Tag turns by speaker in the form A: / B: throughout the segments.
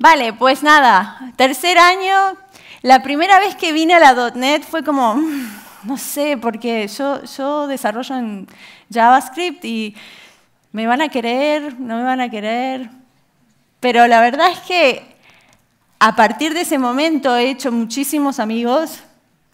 A: Vale, pues nada, tercer año, la primera vez que vine a la .NET fue como, mm, no sé, porque yo, desarrollo en JavaScript y me van a querer, no me van a querer, pero la verdad es que a partir de ese momento he hecho muchísimos amigos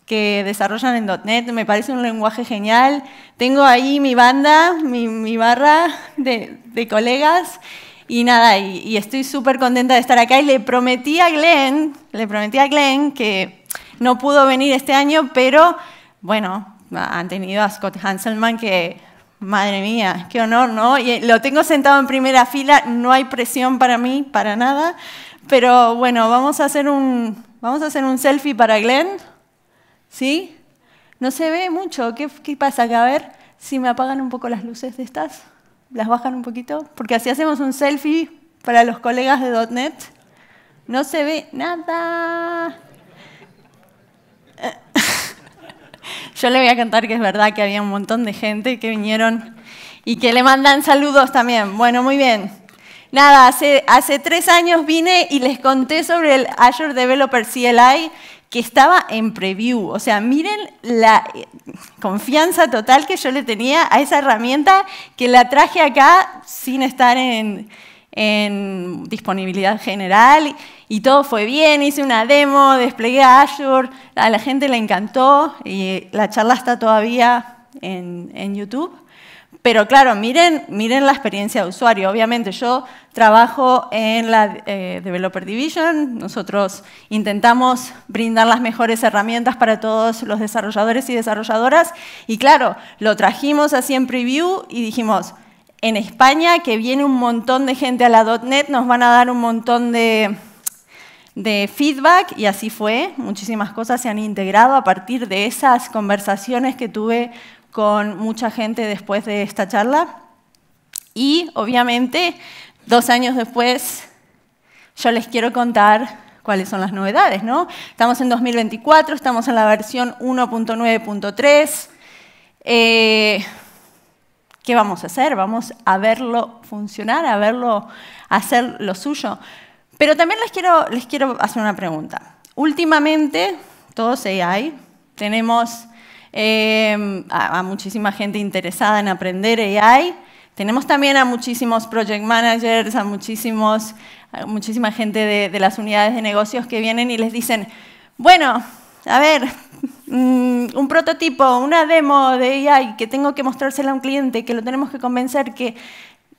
A: que desarrollan en .NET, me parece un lenguaje genial. Tengo ahí mi banda, mi, barra de colegas y nada, y, estoy súper contenta de estar acá. Y le prometí a Glenn, le prometí a Glenn que no pudo venir este año, pero bueno, han tenido a Scott Hanselman que, madre mía, qué honor, ¿no? Y eh, lo tengo sentado en primera fila, no hay presión para mí, para nada. Pero bueno, vamos a hacer un, vamos a hacer un selfie para Glenn. ¿Sí? No se ve mucho. ¿Qué, qué pasa acá? A ver si me apagan un poco las luces de estas las bajan un poquito, porque así hacemos un selfie para los colegas de .NET. No se ve nada. Yo le voy a contar que es verdad que había un montón de gente que vinieron y que le mandan saludos también. Bueno, muy bien. Nada, hace, hace tres años vine y les conté sobre el Azure Developer CLI que estaba en preview. O sea, miren la eh, confianza total que yo le tenía a esa herramienta que la traje acá sin estar en, disponibilidad general y todo fue bien, hice una demo, desplegué a Azure, a la gente le encantó y la charla está todavía en YouTube. Pero claro, miren, miren la experiencia de usuario. Obviamente yo trabajo en la eh, Developer Division, nosotros intentamos brindar las mejores herramientas para todos los desarrolladores y desarrolladoras. Y claro, lo trajimos así en preview y dijimos, en España, que viene un montón de gente a la .NET, nos van a dar un montón de, de feedback y así fue. Muchísimas cosas se han integrado a partir de esas conversaciones que tuve con mucha gente después de esta charla. Y obviamente, dos años después, yo les quiero contar cuáles son las novedades, ¿no? Estamos en 2024, estamos en la versión 1.9.3. Eh, ¿Qué vamos a hacer? Vamos a verlo funcionar, a verlo hacer lo suyo. Pero también les quiero, les quiero hacer una pregunta. Últimamente, todos AI, tenemos Em, a, muchísima gente interesada en aprender AI. Tenemos también a muchísimos project managers, a, muchísimos, muchísima gente de, de las unidades de negocios que vienen y les dicen, bueno, a ver, mm, un prototipo, una demo de AI que tengo que mostrársela a un cliente, que lo tenemos que convencer, que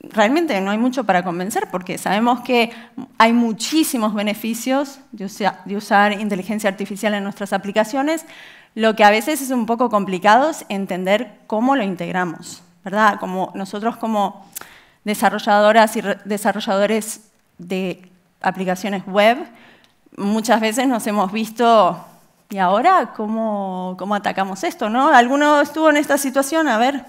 A: realmente no hay mucho para convencer, porque sabemos que hay muchísimos beneficios de, usar inteligencia artificial en nuestras aplicaciones, lo que a veces es un poco complicado es entender cómo lo integramos, ¿verdad? Como nosotros como desarrolladoras y desarrolladores de aplicaciones web, muchas veces nos hemos visto, ¿y ahora cómo, atacamos esto? ¿no? ¿Alguno estuvo en esta situación? A ver,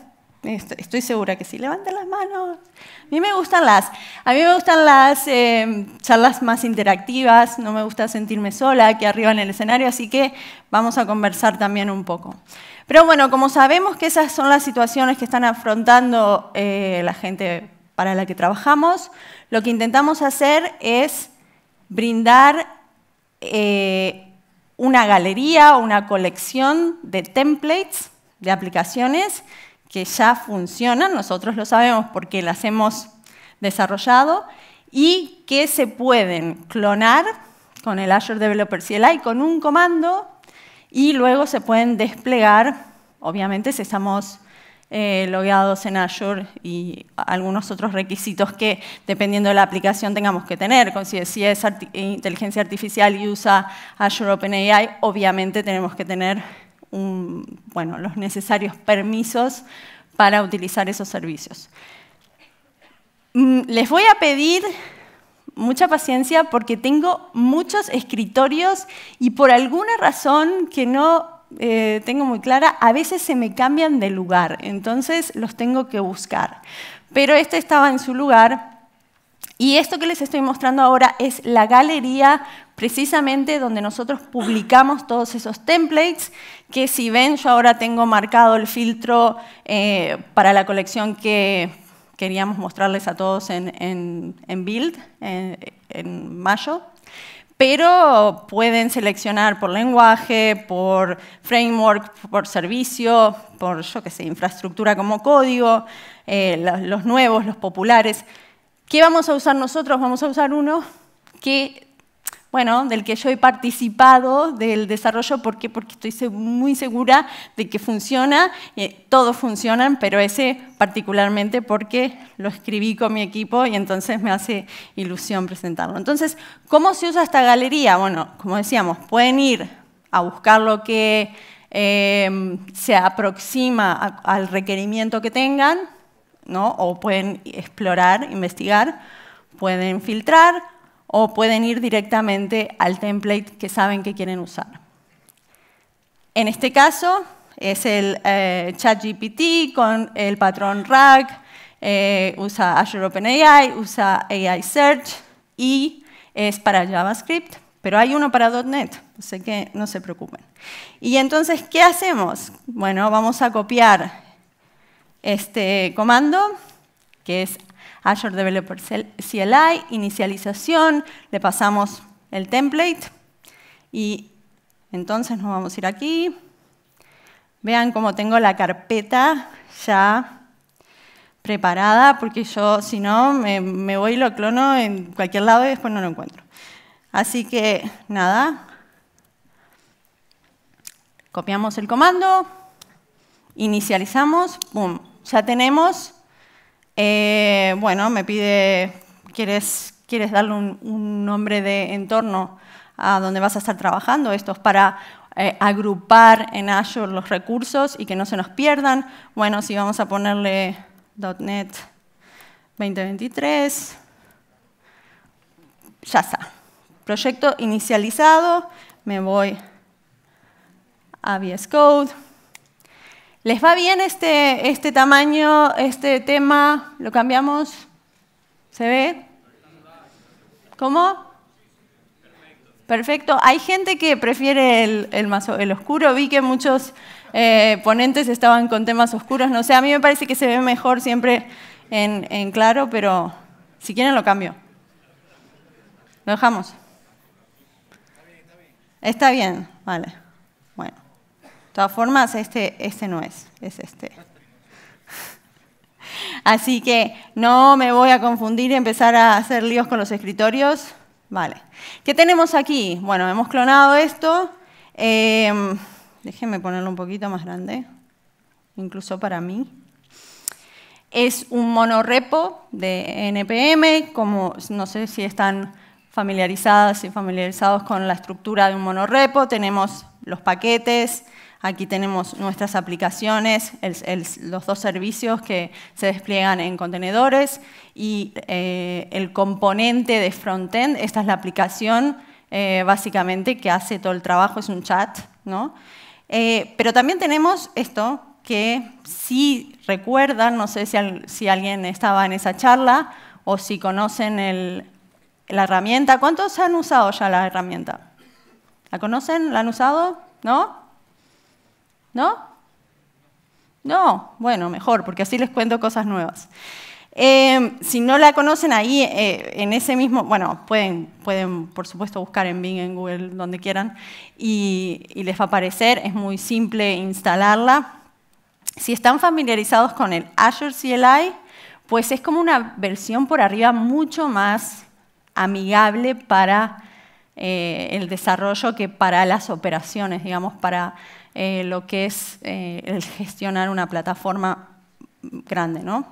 A: estoy segura que sí. Levanten las manos. A mí me gustan las, a mí me gustan las eh, charlas más interactivas, no me gusta sentirme sola aquí arriba en el escenario, así que vamos a conversar también un poco. Pero bueno, como sabemos que esas son las situaciones que están afrontando eh, la gente para la que trabajamos, lo que intentamos hacer es brindar eh, una galería o una colección de templates, de aplicaciones, que ya funcionan, nosotros lo sabemos porque las hemos desarrollado, y que se pueden clonar con el Azure Developer CLI con un comando y luego se pueden desplegar, obviamente si estamos eh, logueados en Azure y algunos otros requisitos que, dependiendo de la aplicación, tengamos que tener. Si es eh, inteligencia artificial y usa Azure OpenAI, obviamente tenemos que tener bueno, los necesarios permisos para utilizar esos servicios. Mm, les voy a pedir mucha paciencia porque tengo muchos escritorios y por alguna razón que no eh, tengo muy clara, a veces se me cambian de lugar, entonces los tengo que buscar. Pero este estaba en su lugar y esto que les estoy mostrando ahora es la galería precisamente donde nosotros publicamos todos esos templates, que si ven, yo ahora tengo marcado el filtro eh, para la colección que queríamos mostrarles a todos en, Build, eh, en, mayo, pero pueden seleccionar por lenguaje, por framework, por servicio, por, yo qué sé, infraestructura como código, eh, los nuevos, los populares. ¿Qué vamos a usar nosotros? Vamos a usar uno que bueno, del que yo he participado del desarrollo, ¿por Porque estoy muy segura de que funciona, eh, todos funcionan, pero ese particularmente porque lo escribí con mi equipo y entonces me hace ilusión presentarlo. Entonces, ¿cómo se usa esta galería? Bueno, como decíamos, pueden ir a buscar lo que em, se aproxima al requerimiento que tengan, ¿no? o pueden explorar, investigar, pueden filtrar, o pueden ir directamente al template que saben que quieren usar. En este caso es el eh, ChatGPT con el patrón RAG, eh, usa Azure OpenAI, usa AI Search y es para JavaScript, pero hay uno para .NET, así que no se preocupen. Y entonces, ¿qué hacemos? Bueno, vamos a copiar este comando, que es Azure Developer CLI, inicialización, le pasamos el template y entonces nos vamos a ir aquí. Vean cómo tengo la carpeta ya preparada, porque yo, si no, me, voy y lo clono en cualquier lado y después no lo encuentro. Así que, nada, copiamos el comando, inicializamos, ¡pum! Ya tenemos eh, bueno, me pide, ¿quieres, darle un, nombre de entorno a donde vas a estar trabajando? Esto es para eh, agrupar en Azure los recursos y que no se nos pierdan. Bueno, si vamos a ponerle .NET 2023, ya está. Proyecto inicializado, me voy a VS Code. ¿Les va bien este, este tamaño, este tema? ¿Lo cambiamos? ¿Se ve? ¿Cómo? Perfecto. Hay gente que prefiere el, el, el oscuro. Vi que muchos eh, ponentes estaban con temas oscuros. No sé, a mí me parece que se ve mejor siempre en, claro, pero si quieren lo cambio. Lo dejamos. está bien. Vale. Bueno todas formas, este, este, no es, es este. Así que no me voy a confundir y empezar a hacer líos con los escritorios. Vale. ¿Qué tenemos aquí? Bueno, hemos clonado esto. Em, déjenme ponerlo un poquito más grande, incluso para mí. Es un monorepo de NPM, como no sé si están familiarizadas y familiarizados con la estructura de un monorepo. Tenemos los paquetes, Aquí tenemos nuestras aplicaciones, los dos servicios que se despliegan en contenedores y eh, el componente de frontend, esta es la aplicación eh, básicamente que hace todo el trabajo, es un chat. ¿no? Eh, pero también tenemos esto que si recuerdan, no sé si, alguien estaba en esa charla o si conocen la herramienta. ¿Cuántos han usado ya la herramienta? ¿La conocen? ¿La han usado? ¿No? ¿No? No, bueno, mejor, porque así les cuento cosas nuevas. Em, si no la conocen ahí, eh, en ese mismo, bueno, pueden, pueden por supuesto buscar en Bing, en Google, donde quieran, y, les va a aparecer, es muy simple instalarla. Si están familiarizados con el Azure CLI, pues es como una versión por arriba mucho más amigable para eh, el desarrollo que para las operaciones, digamos, para eh, lo que es eh, el gestionar una plataforma grande. ¿no?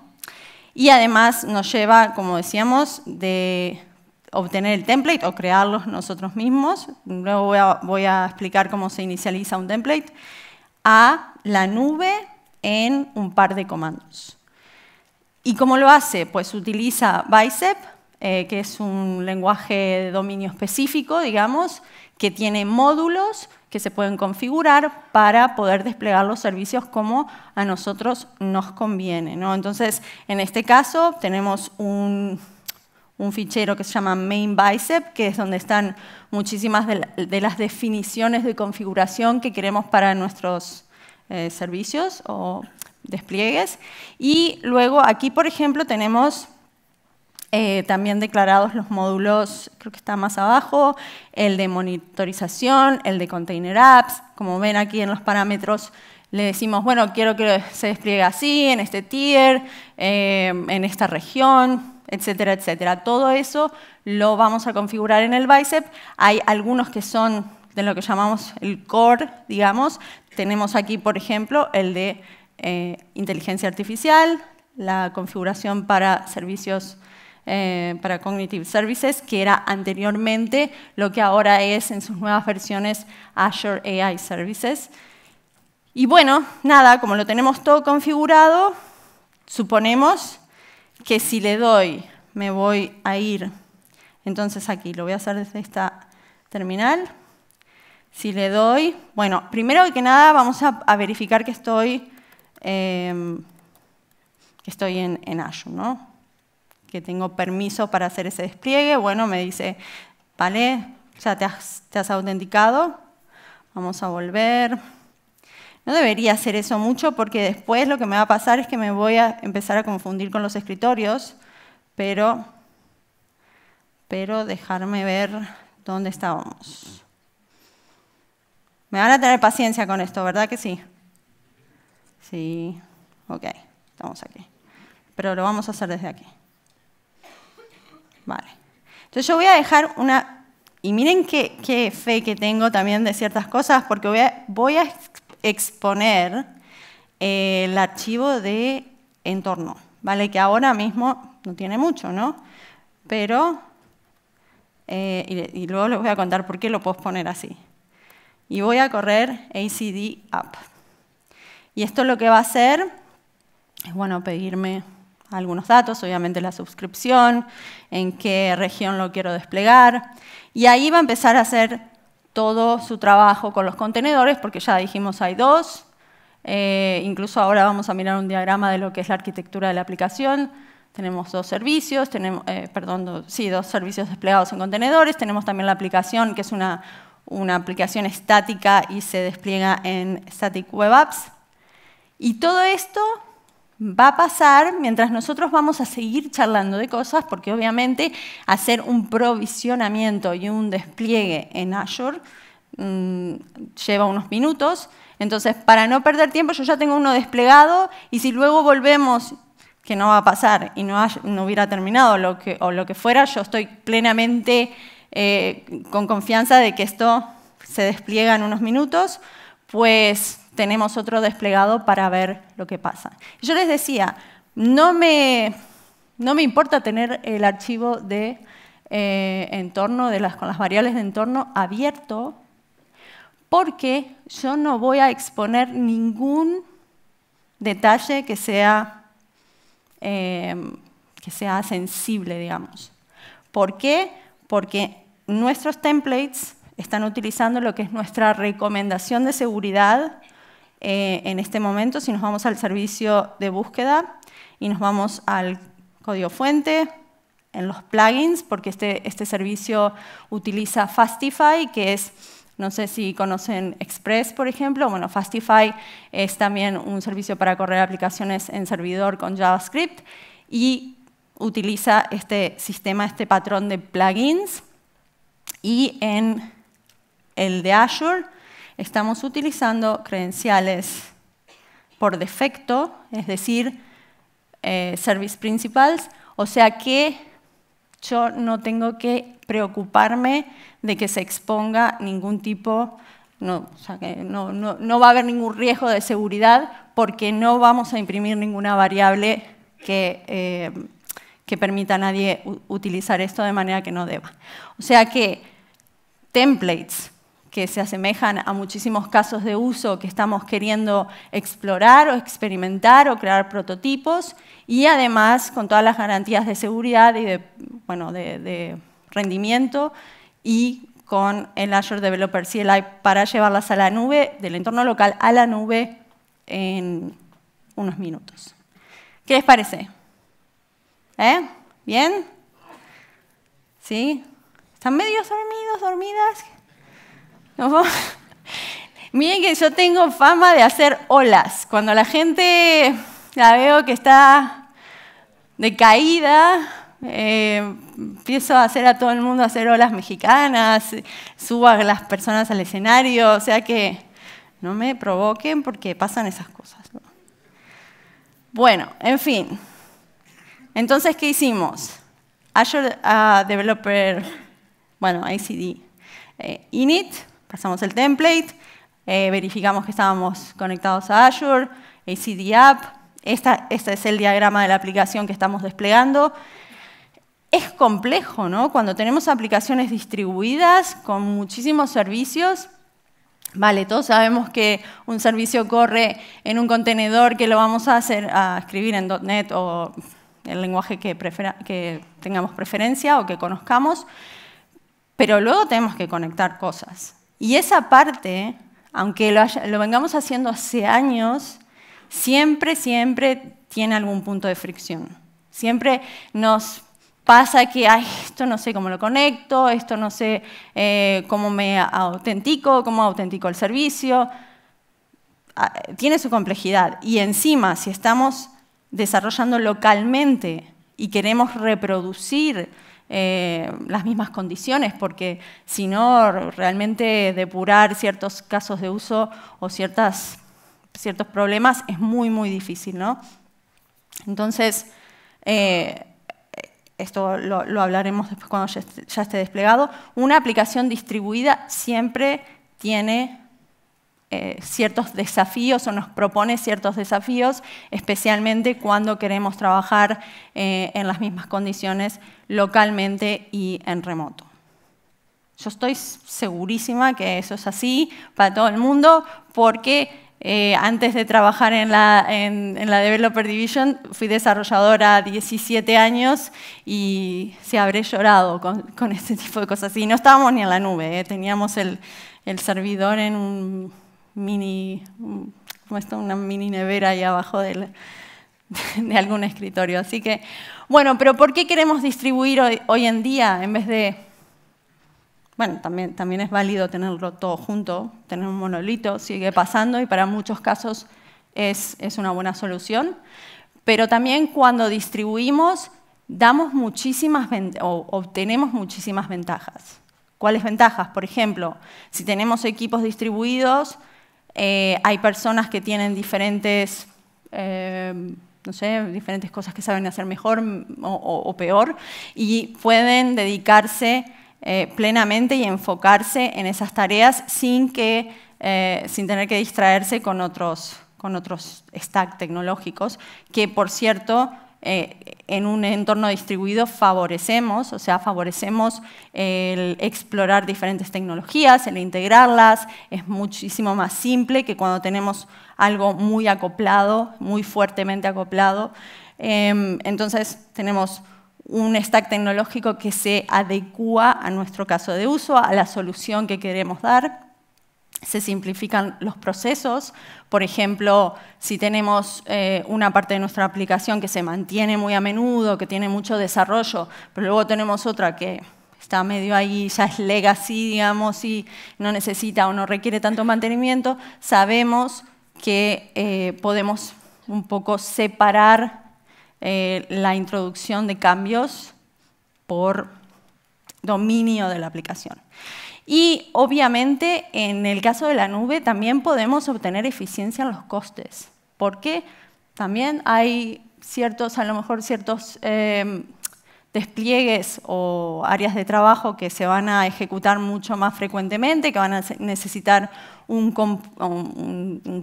A: Y además nos lleva, como decíamos, de obtener el template o crearlos nosotros mismos. Luego voy a, explicar cómo se inicializa un template a la nube en un par de comandos. ¿Y cómo lo hace? Pues utiliza Bicep, eh, que es un lenguaje de dominio específico, digamos, que tiene módulos que se pueden configurar para poder desplegar los servicios como a nosotros nos conviene. Entonces, en este caso, tenemos un, fichero que se llama main bicep, que es donde están muchísimas de, las definiciones de configuración que queremos para nuestros eh, servicios o despliegues. Y luego aquí, por ejemplo, tenemos eh, también declarados los módulos, creo que está más abajo, el de monitorización, el de container apps, como ven aquí en los parámetros, le decimos, bueno, quiero que se despliegue así, en este tier, eh, en esta región, etcétera, etcétera. Todo eso lo vamos a configurar en el bicep. Hay algunos que son de lo que llamamos el core, digamos. Tenemos aquí, por ejemplo, el de eh, inteligencia artificial, la configuración para servicios eh, para Cognitive Services, que era anteriormente lo que ahora es en sus nuevas versiones Azure AI Services. Y bueno, nada, como lo tenemos todo configurado, suponemos que si le doy, me voy a ir, entonces aquí, lo voy a hacer desde esta terminal. Si le doy, bueno, primero que nada vamos a, verificar que estoy, eh, que estoy en, en Azure, ¿no? que tengo permiso para hacer ese despliegue. Bueno, me dice, vale, ya te has, te has autenticado, vamos a volver. No debería hacer eso mucho porque después lo que me va a pasar es que me voy a empezar a confundir con los escritorios, pero, pero dejarme ver dónde estábamos. Me van a tener paciencia con esto, ¿verdad que sí? Sí, ok, estamos aquí. Pero lo vamos a hacer desde aquí. Vale. Entonces yo voy a dejar una... Y miren qué, fe que tengo también de ciertas cosas, porque voy a, voy a exponer eh, el archivo de entorno, ¿vale? Que ahora mismo no tiene mucho, ¿no? Pero... Eh, y, y luego les voy a contar por qué lo puedo poner así. Y voy a correr ACD App. Y esto lo que va a hacer es, bueno, pedirme algunos datos, obviamente la suscripción, en qué región lo quiero desplegar. Y ahí va a empezar a hacer todo su trabajo con los contenedores, porque ya dijimos hay dos. Eh, incluso ahora vamos a mirar un diagrama de lo que es la arquitectura de la aplicación. Tenemos dos servicios, tenemos, eh, perdón, sí, dos servicios desplegados en contenedores. Tenemos también la aplicación, que es una, una aplicación estática y se despliega en Static Web Apps. Y todo esto va a pasar mientras nosotros vamos a seguir charlando de cosas, porque obviamente hacer un provisionamiento y un despliegue en Azure mm, lleva unos minutos. Entonces, para no perder tiempo, yo ya tengo uno desplegado y si luego volvemos que no va a pasar y no, no hubiera terminado lo que, o lo que fuera, yo estoy plenamente eh, con confianza de que esto se despliega en unos minutos, pues tenemos otro desplegado para ver lo que pasa. Yo les decía, no me, no me importa tener el archivo de eh, entorno, de las, con las variables de entorno abierto, porque yo no voy a exponer ningún detalle que sea, eh, que sea sensible, digamos. ¿Por qué? Porque nuestros templates están utilizando lo que es nuestra recomendación de seguridad eh, en este momento, si nos vamos al servicio de búsqueda y nos vamos al código fuente, en los plugins, porque este, este servicio utiliza Fastify, que es, no sé si conocen Express, por ejemplo. Bueno, Fastify es también un servicio para correr aplicaciones en servidor con JavaScript y utiliza este sistema, este patrón de plugins. Y en el de Azure estamos utilizando credenciales por defecto, es decir, eh, service principals, o sea que yo no tengo que preocuparme de que se exponga ningún tipo, no, o sea que no, va a haber ningún riesgo de seguridad porque no vamos a imprimir ninguna variable que eh, permita a nadie utilizar esto de manera que no deba. O sea que templates que se asemejan a muchísimos casos de uso que estamos queriendo explorar o experimentar o crear prototipos y además con todas las garantías de seguridad y de, bueno, de, rendimiento y con el Azure Developer CLI para llevarlas a la nube, del entorno local a la nube en unos minutos. ¿Qué les parece? ¿Eh? ¿Bien? ¿Sí? ¿Están medio dormidos, dormidas? Miren que yo tengo fama de hacer olas. Cuando la gente la veo que está de caída, eh, empiezo a hacer a todo el mundo hacer olas mexicanas, subo a las personas al escenario, o sea que no me provoquen porque pasan esas cosas. Bueno, en fin. Entonces, ¿qué hicimos? Azure ah, Developer, bueno, ICD, eh, Init, Pasamos el template, eh, verificamos que estábamos conectados a Azure, ACD App. Esta, este es el diagrama de la aplicación que estamos desplegando. Es complejo, ¿no? Cuando tenemos aplicaciones distribuidas con muchísimos servicios, Vale, todos sabemos que un servicio corre en un contenedor que lo vamos a hacer a escribir en .NET o el lenguaje que, tengamos preferencia o que conozcamos, pero luego tenemos que conectar cosas. Y esa parte, aunque lo, vengamos haciendo hace años, siempre, siempre tiene algún punto de fricción. Siempre nos pasa que, esto no sé cómo lo conecto, esto no sé eh, cómo me autentico, cómo autentico el servicio. Ah, tiene su complejidad. Y encima, si estamos desarrollando localmente y queremos reproducir eh, las mismas condiciones, porque si no, realmente depurar ciertos casos de uso o ciertas, ciertos problemas es muy, muy difícil. ¿no? Entonces, eh, esto lo, hablaremos después cuando ya esté desplegado, una aplicación distribuida siempre tiene eh, ciertos desafíos o nos propone ciertos desafíos, especialmente cuando queremos trabajar eh, en las mismas condiciones localmente y en remoto. Yo estoy segurísima que eso es así para todo el mundo porque eh, antes de trabajar en la, en, la Developer Division fui desarrolladora 17 años y se habré llorado con, con este tipo de cosas. Y no estábamos ni en la nube, teníamos el servidor en un mini, está una mini nevera ahí abajo de algún escritorio. Así que, bueno, pero ¿por qué queremos distribuir hoy, en día en vez de... Bueno, también, es válido tenerlo todo junto, tener un monolito, sigue pasando y para muchos casos es, una buena solución. Pero también cuando distribuimos, damos muchísimas o obtenemos muchísimas ventajas. ¿Cuáles ventajas? Por ejemplo, si tenemos equipos distribuidos, eh, hay personas que tienen diferentes, eh, no sé, diferentes cosas que saben hacer mejor mm, o, peor y pueden dedicarse eh, plenamente y enfocarse en esas tareas sin, que, sin tener que distraerse con otros, con otros stack tecnológicos, que por cierto, en un entorno distribuido favorecemos, o sea, favorecemos el explorar diferentes tecnologías, el integrarlas, es muchísimo más simple que cuando tenemos algo muy acoplado, muy fuertemente acoplado. Em, entonces, tenemos un stack tecnológico que se adecua a nuestro caso de uso, a la solución que queremos dar se simplifican los procesos. Por ejemplo, si tenemos eh, una parte de nuestra aplicación que se mantiene muy a menudo, que tiene mucho desarrollo, pero luego tenemos otra que está medio ahí, ya es legacy, digamos, y no necesita o no requiere tanto mantenimiento, sabemos que eh, podemos un poco separar eh, la introducción de cambios por dominio de la aplicación. Y obviamente en el caso de la nube también podemos obtener eficiencia en los costes, porque también hay ciertos, a lo mejor ciertos em, despliegues o áreas de trabajo que se van a ejecutar mucho más frecuentemente, que van a necesitar un,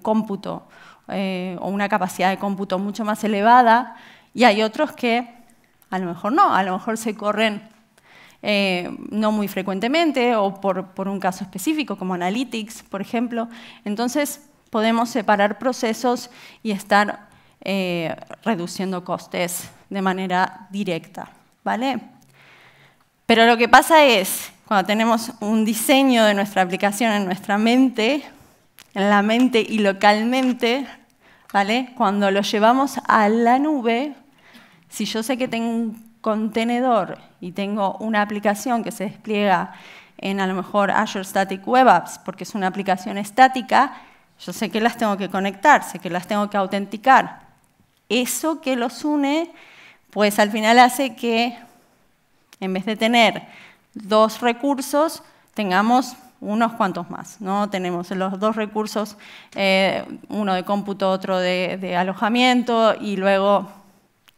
A: cómputo eh, o una capacidad de cómputo mucho más elevada, y hay otros que a lo mejor no, a lo mejor se corren eh, no muy frecuentemente o por, un caso específico como Analytics, por ejemplo. Entonces podemos separar procesos y estar eh, reduciendo costes de manera directa, ¿vale? Pero lo que pasa es, cuando tenemos un diseño de nuestra aplicación en nuestra mente, en la mente y localmente, ¿vale? Cuando lo llevamos a la nube, si yo sé que tengo contenedor y tengo una aplicación que se despliega en a lo mejor Azure Static Web Apps, porque es una aplicación estática, yo sé que las tengo que conectar, sé que las tengo que autenticar. Eso que los une, pues al final hace que en vez de tener dos recursos, tengamos unos cuantos más. ¿no? Tenemos los dos recursos, eh, uno de cómputo, otro de alojamiento, y luego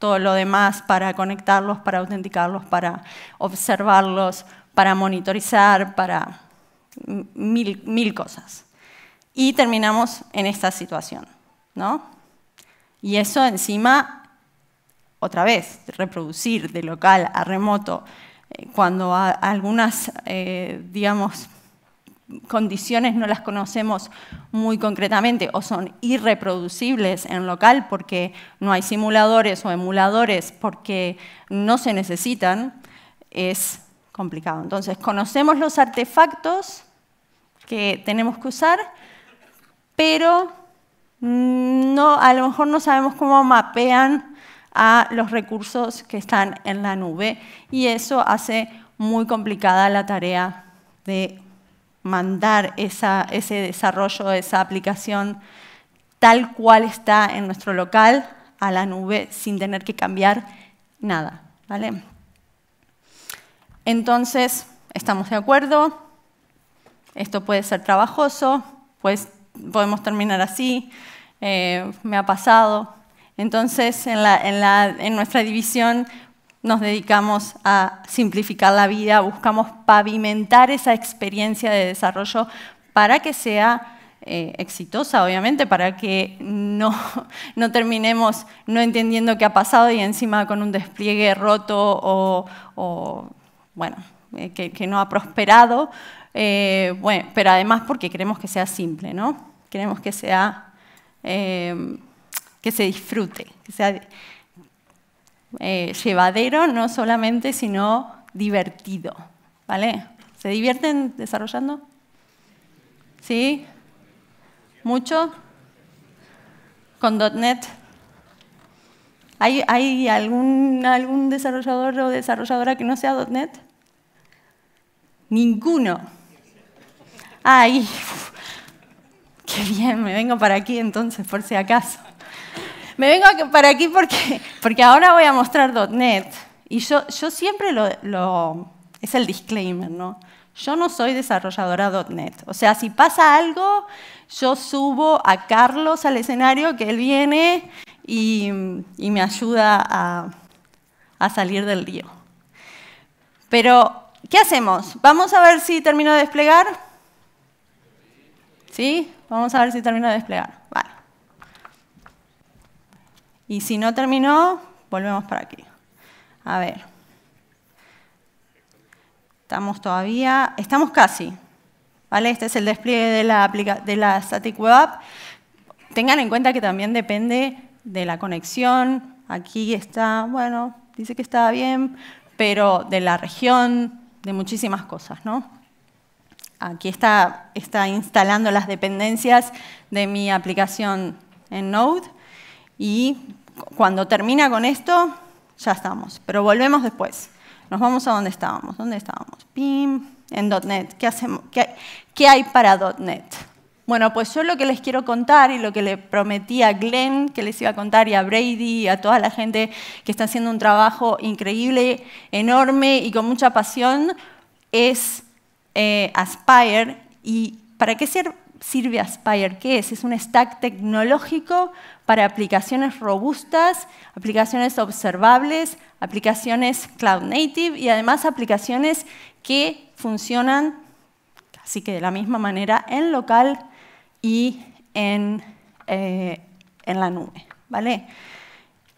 A: todo lo demás para conectarlos, para autenticarlos, para observarlos, para monitorizar, para mil, cosas. Y terminamos en esta situación, ¿no? Y eso encima, otra vez, reproducir de local a remoto, eh, cuando algunas, eh, digamos, condiciones no las conocemos muy concretamente o son irreproducibles en local porque no hay simuladores o emuladores porque no se necesitan, es complicado. Entonces, conocemos los artefactos que tenemos que usar, pero no, a lo mejor no sabemos cómo mapean a los recursos que están en la nube y eso hace muy complicada la tarea de mandar ese desarrollo, esa aplicación tal cual está en nuestro local a la nube sin tener que cambiar nada. ¿vale? Entonces, estamos de acuerdo, esto puede ser trabajoso, pues podemos terminar así, eh, me ha pasado. Entonces, en nuestra división nos dedicamos a simplificar la vida, buscamos pavimentar esa experiencia de desarrollo para que sea eh, exitosa, obviamente, para que no, no terminemos no entendiendo qué ha pasado y encima con un despliegue roto o, bueno, eh, que, no ha prosperado. Eh, pero además porque queremos que sea simple, ¿no? Queremos que sea, que se disfrute, que sea eh, llevadero, no solamente, sino divertido. ¿Vale? ¿Se divierten desarrollando? ¿Sí? ¿Mucho? ¿Con .NET? ¿Hay, algún, algún desarrollador o desarrolladora que no sea .NET? Ninguno. ¡Ay! ¡Qué bien! Me vengo para aquí entonces, por si acaso. Me vengo para aquí porque, porque ahora voy a mostrar .NET. Y yo, yo siempre lo, Es el disclaimer, ¿no? Yo no soy desarrolladora .NET. O sea, si pasa algo, yo subo a Carlos al escenario, que él viene y, me ayuda a, a salir del lío. Pero, ¿qué hacemos? Vamos a ver si termino de desplegar. ¿Sí? Vamos a ver si termino de desplegar. Vale. Y si no terminó, volvemos para aquí. A ver. Estamos todavía, estamos casi. ¿Vale? Este es el despliegue de la, Static Web App. Tengan en cuenta que también depende de la conexión. Aquí está, bueno, dice que está bien, pero de la región, de muchísimas cosas, ¿no? Aquí está instalando las dependencias de mi aplicación en Node. Y cuando termina con esto, ya estamos. Pero volvemos después. Nos vamos a donde estábamos. ¿Dónde estábamos? Pim, en .NET. ¿Qué, hacemos? ¿Qué, hay, ¿Qué para .NET? Bueno, pues yo lo que les quiero contar y lo que le prometí a Glenn, que les iba a contar, y a Brady, y a toda la gente que está haciendo un trabajo increíble, enorme y con mucha pasión, es eh, Aspire. ¿Y para qué sirve Aspire? ¿Qué es? Es un stack tecnológico para aplicaciones robustas, aplicaciones observables, aplicaciones cloud native y además aplicaciones que funcionan así que de la misma manera en local y en, eh, la nube. ¿Vale?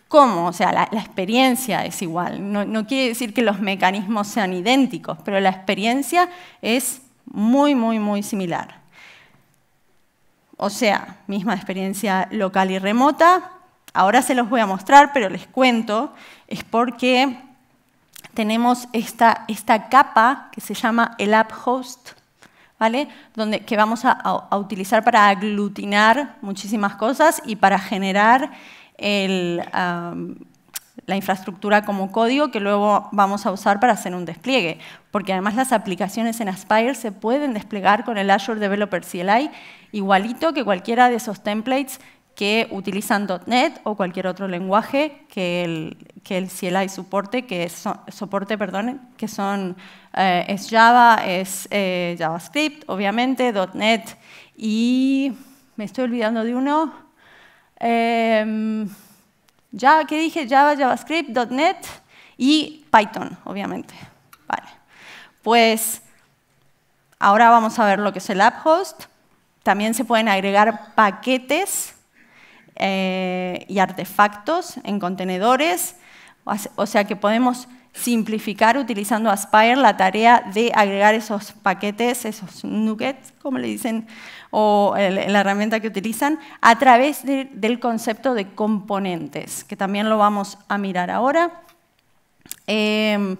A: ¿Cómo? O sea, la, experiencia es igual. no, quiere decir que los mecanismos sean idénticos, pero la experiencia es muy, muy, muy similar. O sea, misma experiencia local y remota. Ahora se los voy a mostrar, pero les cuento, es porque tenemos esta, esta capa que se llama el app host, ¿vale? Donde, que vamos a, utilizar para aglutinar muchísimas cosas y para generar el, la infraestructura como código que luego vamos a usar para hacer un despliegue, porque además las aplicaciones en Aspire se pueden desplegar con el Azure Developer CLI igualito que cualquiera de esos templates que utilizan .NET o cualquier otro lenguaje que el, que el CLI soporte, que soporte, que son, eh, es Java, es eh, JavaScript, obviamente, .NET y me estoy olvidando de uno. Em, Java, ¿qué dije? Java, JavaScript, .NET y Python, obviamente. Vale. Pues ahora vamos a ver lo que es el AppHost. También se pueden agregar paquetes eh, y artefactos en contenedores. O sea que podemos simplificar utilizando Aspire la tarea de agregar esos paquetes, esos nuggets, como le dicen o la herramienta que utilizan a través del concepto de componentes, que también lo vamos a mirar ahora. Em,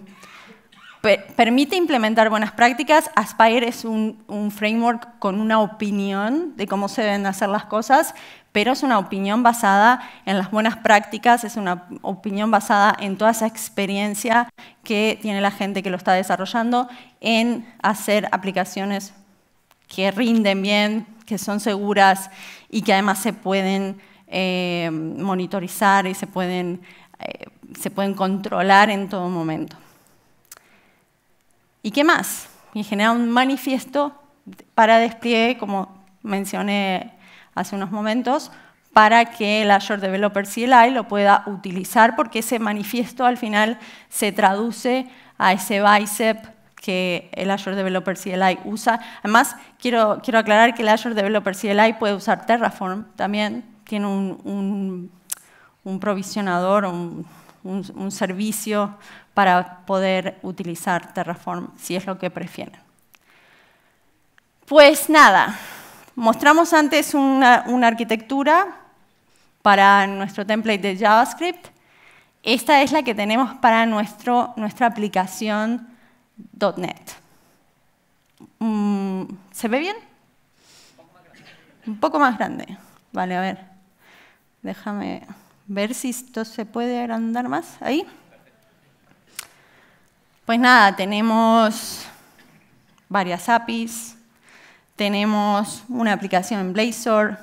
A: permite implementar buenas prácticas. Aspire es un, un, framework con una opinión de cómo se deben hacer las cosas, pero es una opinión basada en las buenas prácticas, es una opinión basada en toda esa experiencia que tiene la gente que lo está desarrollando en hacer aplicaciones que rinden bien, que son seguras y que además se pueden eh, monitorizar y eh, se pueden, controlar en todo momento. ¿Y qué más? Y genera un manifiesto para despliegue, como mencioné hace unos momentos, para que el Azure Developer CLI lo pueda utilizar, porque ese manifiesto al final se traduce a ese bicep que el Azure Developer CLI usa. Además, quiero, aclarar que el Azure Developer CLI puede usar Terraform también. Tiene un, provisionador, un, servicio para poder utilizar Terraform si es lo que prefieren. Pues nada, mostramos antes una, arquitectura para nuestro template de JavaScript. Esta es la que tenemos para nuestra aplicación .NET. Mm, ¿Se ve bien? Un poco más grande. Vale, a ver. Déjame ver si esto se puede agrandar más. Ahí. Pues nada, tenemos varias APIs, tenemos una aplicación en Blazor,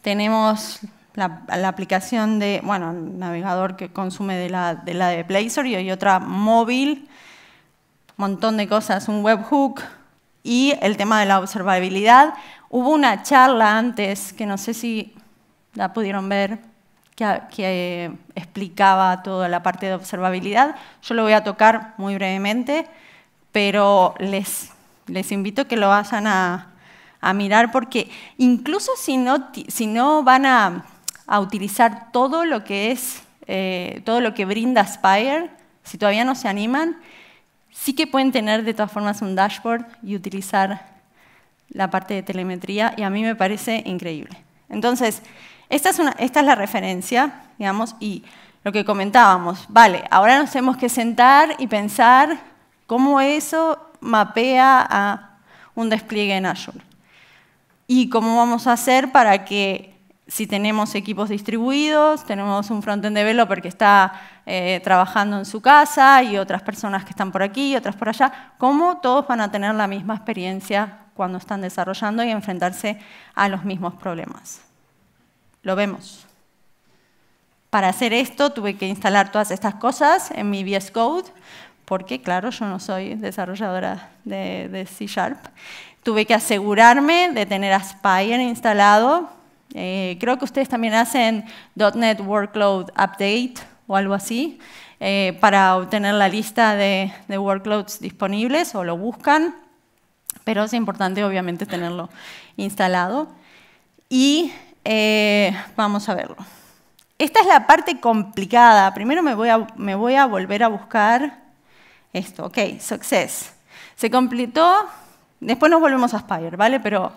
A: tenemos la, aplicación de, bueno, navegador que consume de la de, la de Blazor y otra móvil montón de cosas, un webhook y el tema de la observabilidad. Hubo una charla antes, que no sé si la pudieron ver, que, explicaba toda la parte de observabilidad. Yo lo voy a tocar muy brevemente, pero les, les invito a que lo vayan a, a mirar porque incluso si no, si no van a, utilizar todo lo que es, eh, todo lo que brinda Spire, si todavía no se animan, Sí que pueden tener de todas formas un dashboard y utilizar la parte de telemetría y a mí me parece increíble. Entonces, esta es, la referencia, digamos, y lo que comentábamos, vale, ahora nos tenemos que sentar y pensar cómo eso mapea a un despliegue en Azure. Y cómo vamos a hacer para que si tenemos equipos distribuidos, tenemos un frontend developer que está eh, trabajando en su casa y otras personas que están por aquí y otras por allá, cómo todos van a tener la misma experiencia cuando están desarrollando y enfrentarse a los mismos problemas. Lo vemos. Para hacer esto tuve que instalar todas estas cosas en mi VS Code, porque claro, yo no soy desarrolladora de, C Sharp. Tuve que asegurarme de tener Aspire instalado eh, creo que ustedes también hacen .NET Workload Update o algo así eh, para obtener la lista de, workloads disponibles o lo buscan, pero es importante obviamente tenerlo instalado. Y eh, vamos a verlo. Esta es la parte complicada. Primero me voy a, me voy a volver a buscar esto. Ok, success. Se completó. Después nos volvemos a Spire, ¿vale? Pero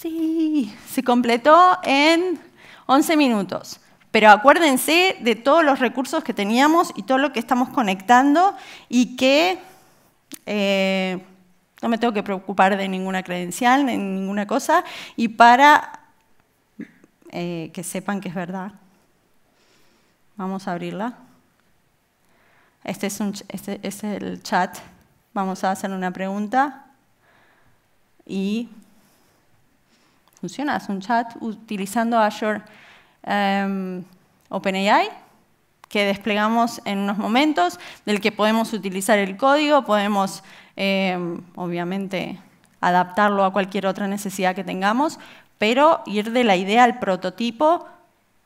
A: Sí, se completó en 11 minutos. Pero acuérdense de todos los recursos que teníamos y todo lo que estamos conectando y que eh, no me tengo que preocupar de ninguna credencial, de ninguna cosa, y para eh, que sepan que es verdad. Vamos a abrirla. Este es, este es el chat. Vamos a hacer una pregunta y funciona, es un chat utilizando Azure em, OpenAI que desplegamos en unos momentos, del que podemos utilizar el código, podemos, em, obviamente, adaptarlo a cualquier otra necesidad que tengamos, pero ir de la idea al prototipo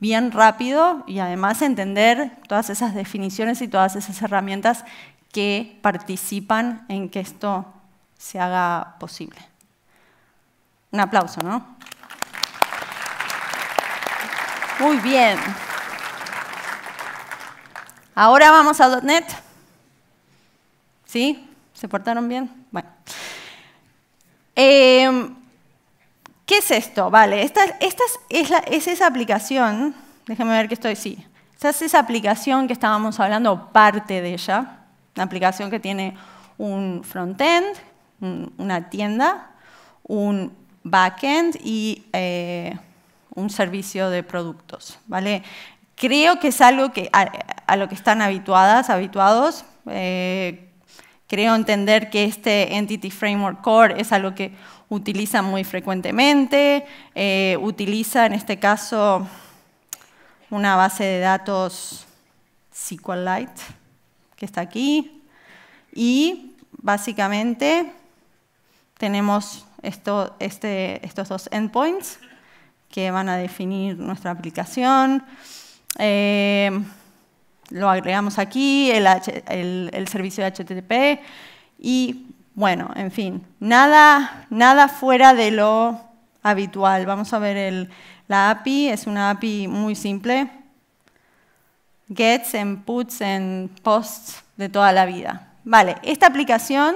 A: bien rápido y además entender todas esas definiciones y todas esas herramientas que participan en que esto se haga posible. Un aplauso, ¿no? Muy bien. Ahora vamos a .NET. ¿Sí? ¿Se portaron bien? Bueno. Em, ¿Qué es esto? Vale, esta, es, es, esa aplicación, déjame ver que estoy, sí. Esa es esa aplicación que estábamos hablando, parte de ella. Una aplicación que tiene un frontend, una tienda, un backend y eh, un servicio de productos. ¿vale? Creo que es algo que, a, lo que están habituadas, habituados. Eh, creo entender que este Entity Framework Core es algo que utilizan muy frecuentemente. Eh, utiliza, en este caso, una base de datos SQLite, que está aquí. Y, básicamente, tenemos esto, este, estos dos endpoints que van a definir nuestra aplicación. Eh, lo agregamos aquí, el, servicio HTTP y, bueno, en fin, nada, nada fuera de lo habitual. Vamos a ver la API, es una API muy simple. Gets and puts and posts de toda la vida. Vale, esta aplicación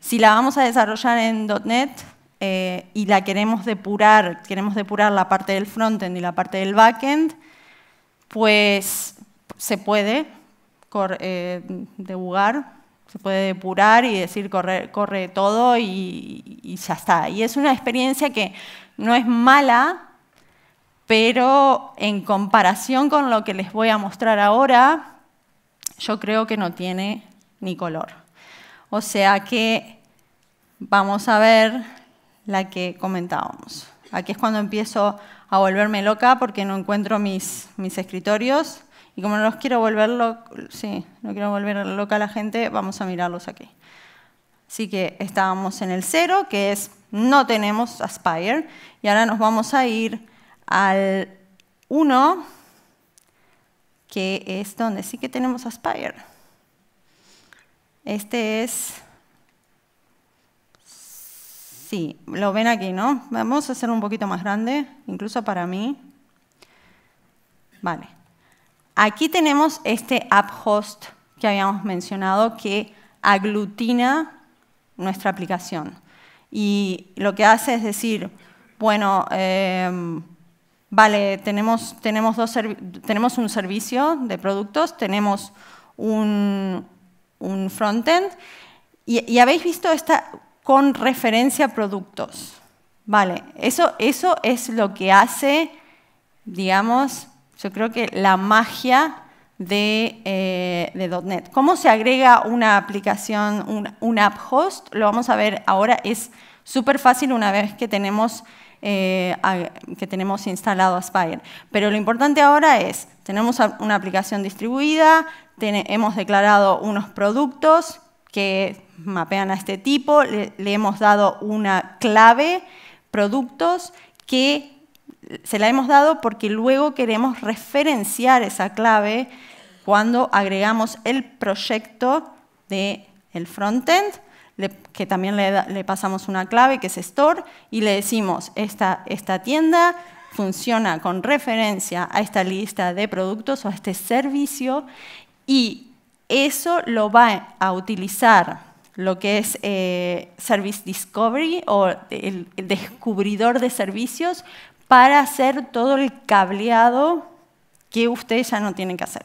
A: si la vamos a desarrollar en .NET eh, y la queremos depurar, queremos depurar la parte del frontend y la parte del backend, pues se puede eh, debugar, se puede depurar y decir corre, todo y ya está. Y es una experiencia que no es mala, pero en comparación con lo que les voy a mostrar ahora, yo creo que no tiene ni color. O sea que vamos a ver la que comentábamos. Aquí es cuando empiezo a volverme loca porque no encuentro mis, escritorios. Y como no los quiero volver no quiero volver loca a la gente, vamos a mirarlos aquí. Así que estábamos en el cero, que es no tenemos Aspire. Y ahora nos vamos a ir al 1, que es donde sí que tenemos Aspire. Este es... Sí, lo ven aquí, ¿no? Vamos a hacer un poquito más grande, incluso para mí. Vale. Aquí tenemos este app host que habíamos mencionado que aglutina nuestra aplicación. Y lo que hace es decir, bueno, em, vale, tenemos, tenemos, dos tenemos un servicio de productos, tenemos un, un frontend. Y, habéis visto esta con referencia a productos. Vale, eso, eso es lo que hace, digamos, yo creo que la magia de, eh, de .NET. ¿Cómo se agrega una aplicación, un, app host? Lo vamos a ver ahora. Es súper fácil una vez que tenemos, eh, que tenemos instalado Aspire. Pero lo importante ahora es, tenemos una aplicación distribuida, hemos declarado unos productos que mapean a este tipo, le, hemos dado una clave, productos que se la hemos dado porque luego queremos referenciar esa clave cuando agregamos el proyecto del el frontend, que también le, pasamos una clave que es store, y le decimos, esta, esta tienda funciona con referencia a esta lista de productos o a este servicio, y eso lo va a utilizar lo que es eh, Service Discovery o el, descubridor de servicios para hacer todo el cableado que ustedes ya no tienen que hacer.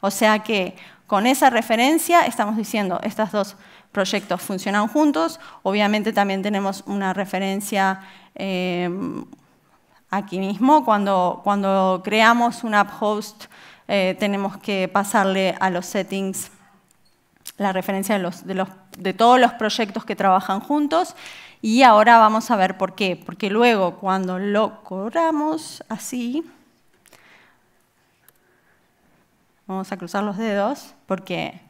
A: O sea que con esa referencia estamos diciendo, estos dos proyectos funcionan juntos, obviamente también tenemos una referencia eh, aquí mismo, cuando, cuando creamos un app host eh, tenemos que pasarle a los settings la referencia de, todos los proyectos que trabajan juntos y ahora vamos a ver por qué, porque luego cuando lo cobramos así, vamos a cruzar los dedos, porque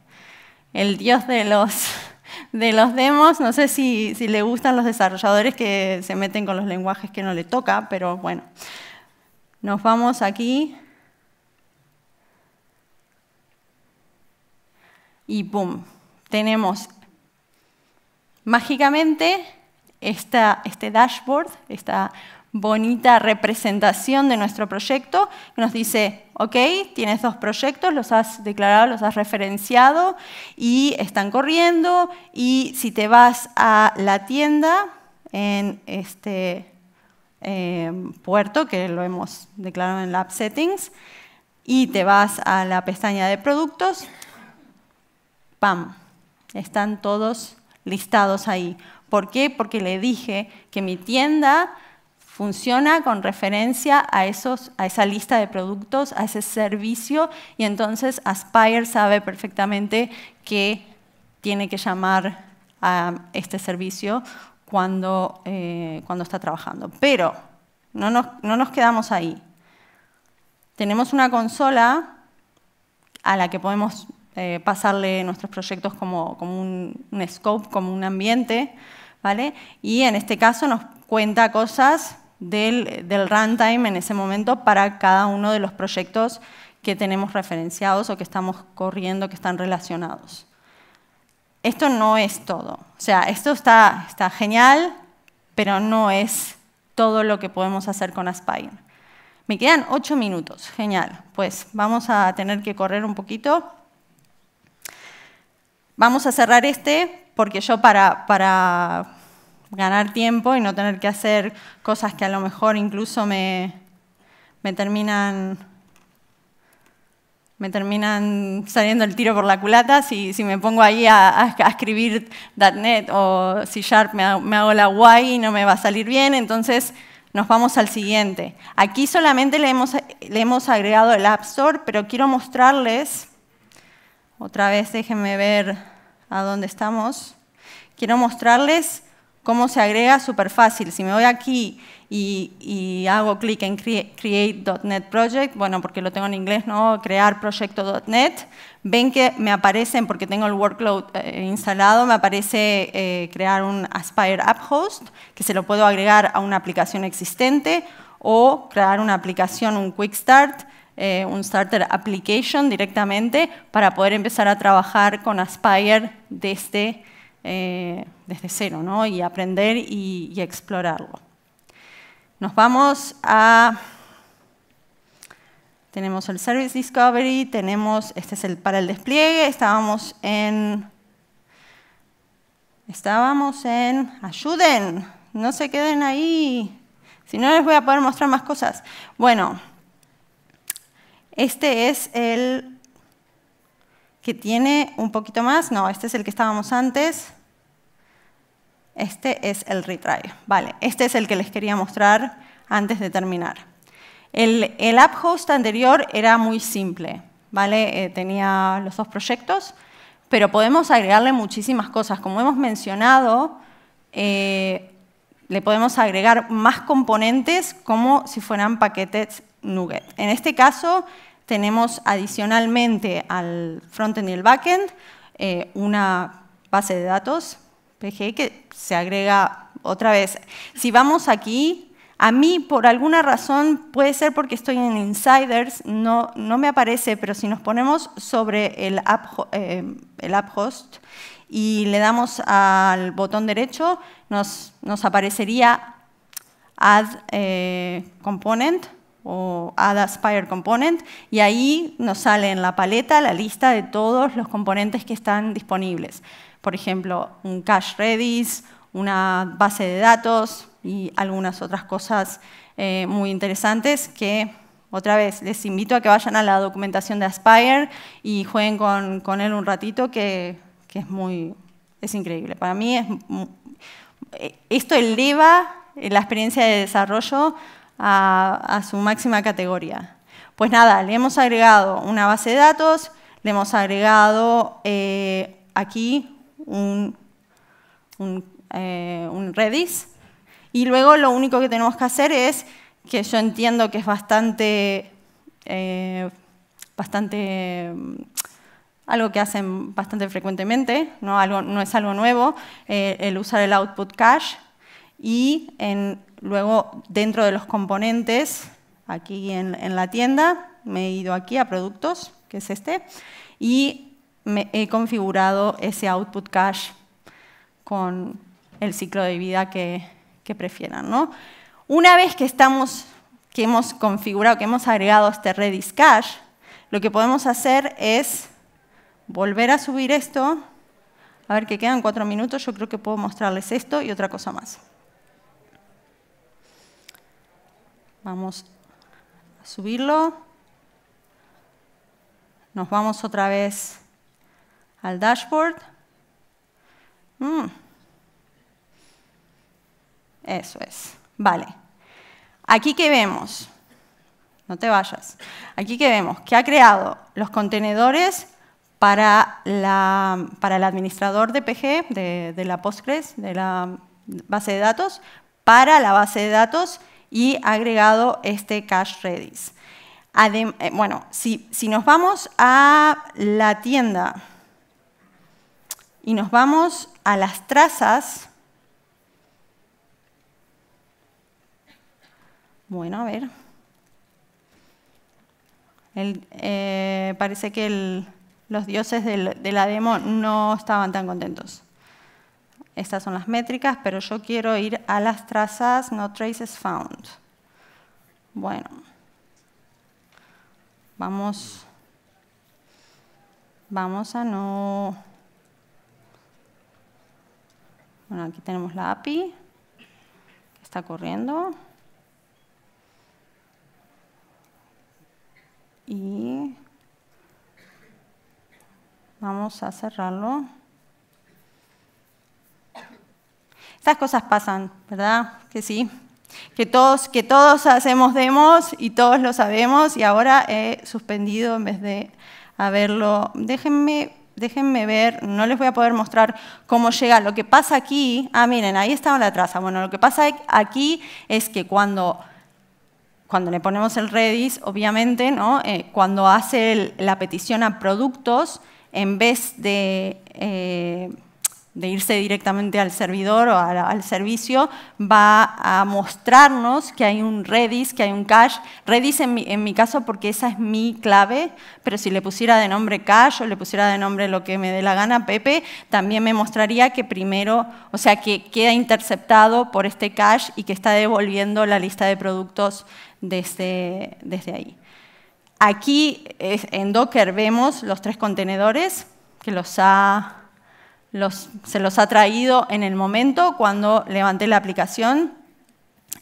A: el dios de los, de los demos, no sé si, si le gustan los desarrolladores que se meten con los lenguajes que no le toca, pero bueno, nos vamos aquí y boom, Tenemos mágicamente este dashboard, esta bonita representación de nuestro proyecto que nos dice, ok, tienes dos proyectos, los has declarado, los has referenciado y están corriendo y si te vas a la tienda en este em, puerto, que lo hemos declarado en Lab Settings, y te vas a la pestaña de productos, Pam. Están todos listados ahí. ¿Por qué? Porque le dije que mi tienda funciona con referencia a, esos, a esa lista de productos, a ese servicio, y entonces Aspire sabe perfectamente que tiene que llamar a este servicio cuando, eh, cuando está trabajando. Pero no no nos quedamos ahí. Tenemos una consola a la que podemos eh, pasarle nuestros proyectos como, un, scope, como un ambiente, ¿vale? Y en este caso nos cuenta cosas del, runtime en ese momento para cada uno de los proyectos que tenemos referenciados o que estamos corriendo, que están relacionados. Esto no es todo. O sea, esto está, está genial, pero no es todo lo que podemos hacer con Aspire. Me quedan ocho minutos, genial. Pues vamos a tener que correr un poquito. Vamos a cerrar este porque yo para, para ganar tiempo y no tener que hacer cosas que a lo mejor incluso me, terminan me terminan saliendo el tiro por la culata si, me pongo ahí a, a, escribir .NET o C Sharp, me, hago la guay y no me va a salir bien, entonces nos vamos al siguiente. Aquí solamente le hemos, le hemos agregado el App Store, pero quiero mostrarles otra vez déjenme ver a dónde estamos. Quiero mostrarles cómo se agrega súper fácil. Si me voy aquí y, hago clic en create.net project, bueno, porque lo tengo en inglés, ¿no? Crear proyecto.net, ven que me aparecen, porque tengo el workload eh, instalado, me aparece eh, crear un Aspire App Host, que se lo puedo agregar a una aplicación existente, o crear una aplicación, un Quick Start, eh, un Starter Application directamente para poder empezar a trabajar con Aspire desde, eh, desde cero y aprender y, y explorarlo. Nos vamos a tenemos el Service Discovery, tenemos, este es el para el despliegue, estábamos en, estábamos en, ayuden, no se queden ahí, si no les voy a poder mostrar más cosas. Bueno, este es el que tiene un poquito más. No, este es el que estábamos antes. Este es el retry. Vale, este es el que les quería mostrar antes de terminar. El, app host anterior era muy simple, ¿vale? Eh, tenía los dos proyectos, pero podemos agregarle muchísimas cosas. Como hemos mencionado, eh, le podemos agregar más componentes como si fueran paquetes en este caso, tenemos adicionalmente al frontend y el backend eh, una base de datos, PG, que se agrega otra vez. Si vamos aquí, a mí, por alguna razón, puede ser porque estoy en Insiders, no, me aparece, pero si nos ponemos sobre eh, el app, host y le damos al botón derecho, nos, aparecería Add eh, Component, o Add Aspire Component, y ahí nos sale en la paleta la lista de todos los componentes que están disponibles. Por ejemplo, un cache Redis, una base de datos y algunas otras cosas eh, muy interesantes que, otra vez, les invito a que vayan a la documentación de Aspire y jueguen con, con él un ratito, que, que es muy, es increíble. Para mí es, eh, esto eleva la experiencia de desarrollo a, su máxima categoría. Pues nada, le hemos agregado una base de datos, le hemos agregado eh, aquí eh, un, Redis y luego lo único que tenemos que hacer es, que yo entiendo que es bastante, eh, bastante mm, algo que hacen bastante frecuentemente, no, no es algo nuevo, el usar el output cache y en Luego, dentro de los componentes, aquí en, la tienda, me he ido aquí a productos, que es este, y me he configurado ese output cache con el ciclo de vida que, prefieran. Una vez que, estamos, que hemos configurado, que hemos agregado este Redis cache, lo que podemos hacer es volver a subir esto. A ver, que quedan cuatro minutos, yo creo que puedo mostrarles esto y otra cosa más. Vamos a subirlo. Nos vamos otra vez al dashboard. Mm. Eso es. Vale. Aquí que vemos, no te vayas, aquí que vemos que ha creado los contenedores para, el administrador de PG, de la Postgres, de la base de datos, para la base de datos y agregado este cache Redis. Eh, bueno, si, si nos vamos a la tienda y nos vamos a las trazas, bueno, a ver, eh, parece que los dioses de la demo no estaban tan contentos. Estas son las métricas, pero yo quiero ir a las trazas no traces found. Bueno, vamos, vamos a no... Bueno, aquí tenemos la API que está corriendo. Y vamos a cerrarlo. Estas cosas pasan, ¿verdad? Que sí. Que todos, que todos hacemos demos y todos lo sabemos y ahora he suspendido en vez de haberlo. Déjenme, déjenme ver, no les voy a poder mostrar cómo llega. Lo que pasa aquí, ah, miren, ahí estaba la traza. Bueno, lo que pasa aquí es que cuando cuando le ponemos el Redis, obviamente, ¿no? Eh, cuando hace la petición a productos, en vez de eh, de irse directamente al servidor o al, servicio, va a mostrarnos que hay un Redis, que hay un cache. Redis en mi, caso porque esa es mi clave, pero si le pusiera de nombre cache o le pusiera de nombre lo que me dé la gana, Pepe, también me mostraría que primero, o sea, que queda interceptado por este cache y que está devolviendo la lista de productos desde, desde ahí. Aquí eh, en Docker vemos los tres contenedores que los ha se los ha traído en el momento cuando levanté la aplicación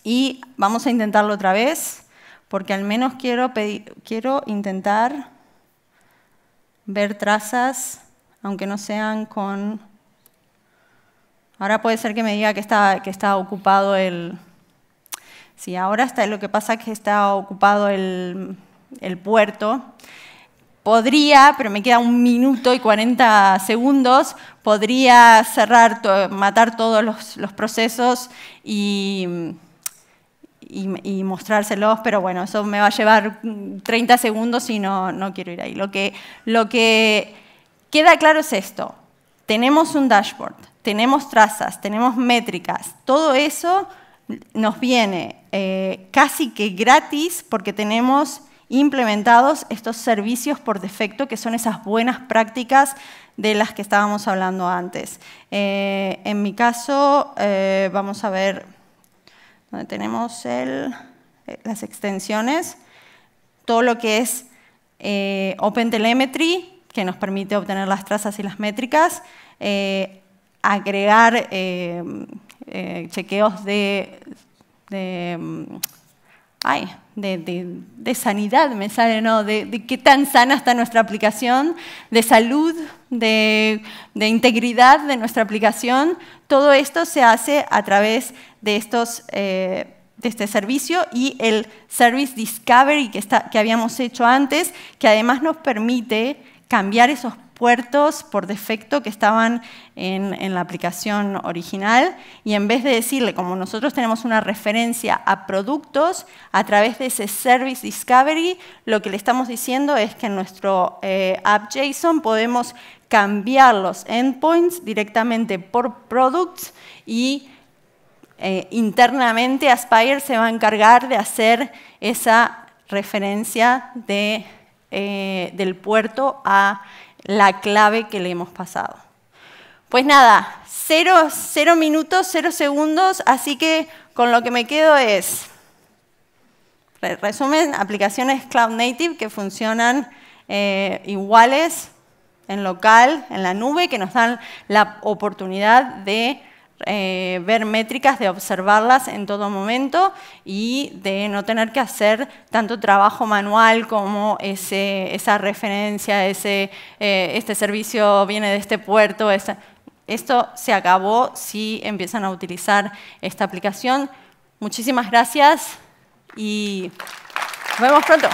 A: y vamos a intentarlo otra vez porque al menos quiero, quiero intentar ver trazas, aunque no sean con... Ahora puede ser que me diga que está, ocupado el... Sí, ahora está, lo que pasa es que está ocupado el puerto, podría, pero me queda un minuto y 40 segundos, podría cerrar, matar todos los, procesos y, mostrárselos, pero bueno, eso me va a llevar 30 segundos y no, no quiero ir ahí. Lo que, lo que queda claro es esto, tenemos un dashboard, tenemos trazas, tenemos métricas, todo eso nos viene eh, casi que gratis porque tenemos implementados estos servicios por defecto, que son esas buenas prácticas de las que estábamos hablando antes. Eh, en mi caso, eh, vamos a ver ¿dónde tenemos eh, las extensiones, todo lo que es OpenTelemetry, que nos permite obtener las trazas y las métricas, agregar chequeos de ay, de, sanidad, me sale, ¿no? De, qué tan sana está nuestra aplicación, de salud, de, integridad de nuestra aplicación. Todo esto se hace a través de, eh, este servicio y el Service Discovery que, que habíamos hecho antes, que además nos permite cambiar esos puertos por defecto que estaban en, la aplicación original y en vez de decirle, como nosotros tenemos una referencia a productos, a través de ese Service Discovery, lo que le estamos diciendo es que en nuestro eh, app JSON podemos cambiar los endpoints directamente por products y eh, internamente Aspire se va a encargar de hacer esa referencia de, eh, del puerto a la clave que le hemos pasado. Pues nada, cero, minutos, cero segundos, así que con lo que me quedo es, resumen, aplicaciones cloud native que funcionan eh, iguales en local, en la nube, que nos dan la oportunidad de eh, ver métricas, de observarlas en todo momento y de no tener que hacer tanto trabajo manual como ese, esa referencia, ese, eh, este servicio viene de este puerto. Esto se acabó si empiezan a utilizar esta aplicación. Muchísimas gracias y nos vemos pronto.